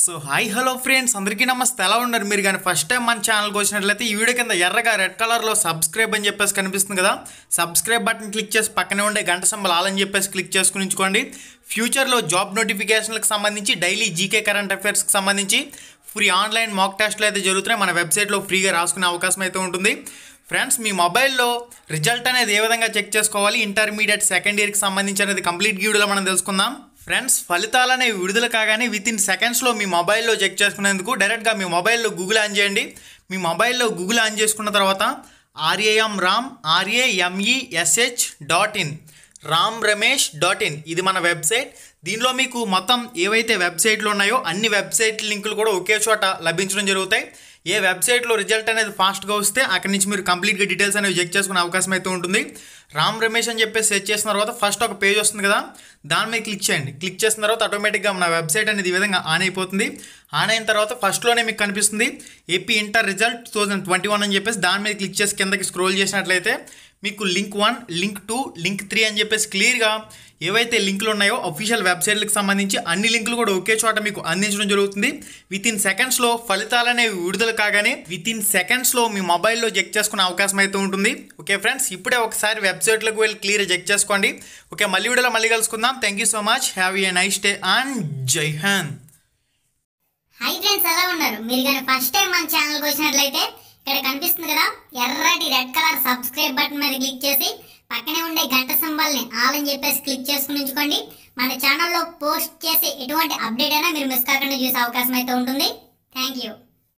so hi hello friends అందరికీ నమస్తే ఎలా ఉన్నారు మీరు కానీ ఫస్ట్ టైం మన ఛానల్కి వచ్చినట్లయితే ఈ వీడియో కింద ఎర్రగా రెడ్ కలర్లో సబ్స్క్రైబ్ అని చెప్పేసి కనిపిస్తుంది కదా సబ్స్క్రైబ్ బటన్ క్లిక్ చేసి పక్కనే ఉండే గంట సంబల్ అని చెప్పేసి క్లిక్ చేసుకుని ఫ్యూచర్లో జాబ్ నోటిఫికేషన్లకు సంబంధించి డైలీ జీకే కరెంట్ అఫైర్స్కి సంబంధించి ఫ్రీ ఆన్లైన్ మాక్ టెస్ట్లు అయితే జరుగుతున్నాయి మన వెబ్సైట్లో ఫ్రీగా రాసుకునే అవకాశం అయితే ఉంటుంది ఫ్రెండ్స్ మీ మొబైల్లో రిజల్ట్ అనేది ఏ విధంగా చెక్ చేసుకోవాలి ఇంటర్మీడియట్ సెకండ్ ఇయర్కి సంబంధించి అనేది కంప్లీట్ వీడియోలో మనం తెలుసుకుందాం ఫ్రెండ్స్ ఫలితాలు అనేవి విడుదల కాగానే విత్ ఇన్ సెకండ్స్లో మీ మొబైల్లో చెక్ చేసుకునేందుకు డైరెక్ట్గా మీ మొబైల్లో గూగుల్ ఆన్ చేయండి మీ మొబైల్లో గూగుల్ ఆన్ చేసుకున్న తర్వాత R A M Ram R A M E S H dot in Ram Ramesh dot in ఇది మన వెబ్సైట్ దీనిలో మీకు మొత్తం ఏవైతే వెబ్సైట్లు ఉన్నాయో అన్ని వెబ్సైట్ లింకులు కూడా ఒకే చోట లభించడం జరుగుతాయి ఏ వెబ్సైట్లో రిజల్ట్ అనేది ఫాస్ట్గా వస్తే అక్కడి నుంచి మీరు కంప్లీట్గా డీటెయిల్స్ అనేవి చెక్ చేసుకునే అవకాశం అయితే ఉంటుంది రామ్ రమేష్ అని చెప్పి సెర్చ్ చేసిన తర్వాత ఫస్ట్ ఒక పేజ్ వస్తుంది కదా దాని మీద క్లిక్ చేయండి క్లిక్ చేసిన తర్వాత ఆటోమేటిక్గా మన వెబ్సైట్ అనేది ఈ విధంగా ఆన్ అయిపోతుంది ఆన్ అయిన తర్వాత ఫస్ట్లోనే మీకు కనిపిస్తుంది AP inter result two thousand twenty one అని చెప్పేసి దాని మీద క్లిక్ చేసి కిందకి స్క్రోల్ చేసినట్లయితే మీకు link one link two link three అని చెప్పేసి క్లియర్గా ఏవైతే లింకులు ఉన్నాయో అఫీషియల్ వెబ్సైట్లకు సంబంధించి అన్ని లింకులు కూడా ఒకే చోట మీకు అందించడం జరుగుతుంది విత్ ఇన్ సెకండ్స్లో ఫలితాలు అనేవి విడుదల కాగానే విత్ ఇన్ సెకండ్స్లో మీ మొబైల్లో చెక్ చేసుకునే అవకాశం అయితే ఉంటుంది ఓకే ఫ్రెండ్స్ ఇప్పుడే ఒకసారి వెబ్సైట్లకు వెళ్ళి క్లియర్ చెక్ చేసుకోండి ఓకే మళ్ళీ వీడియోలో మళ్ళీ కలుసుకుందాం thank you so much have a nice day and జై హాన్ హై ఫ్రెండ్స్ ఎలా ఉన్నారు మీరు కానీ ఫస్ట్ టైం మన ఛానల్కి వచ్చినట్లయితే ఇక్కడ కనిపిస్తుంది కదా ఎర్రటి రెడ్ కలర్ సబ్స్క్రైబ్ బటన్ మీద క్లిక్ చేసి పక్కనే ఉండే గంట సింబల్ని ఆల్ అని చెప్పేసి క్లిక్ చేసుకుని ఉంచుకోండి మన ఛానల్లో పోస్ట్ చేసే ఎటువంటి అప్డేట్ అయినా మీరు మిస్ కాకుండా చూసే అవకాశం అయితే ఉంటుంది థ్యాంక్ యూ